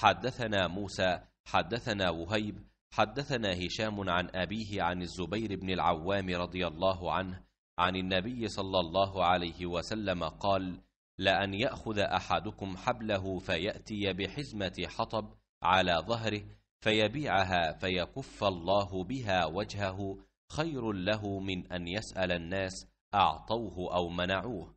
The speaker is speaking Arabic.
حدثنا موسى حدثنا وهيب حدثنا هشام عن أبيه عن الزبير بن العوام رضي الله عنه عن النبي صلى الله عليه وسلم قال لأن يأخذ أحدكم حبله فيأتي بحزمة حطب على ظهره فيبيعها فيكف الله بها وجهه خير له من أن يسأل الناس أعطوه أو منعوه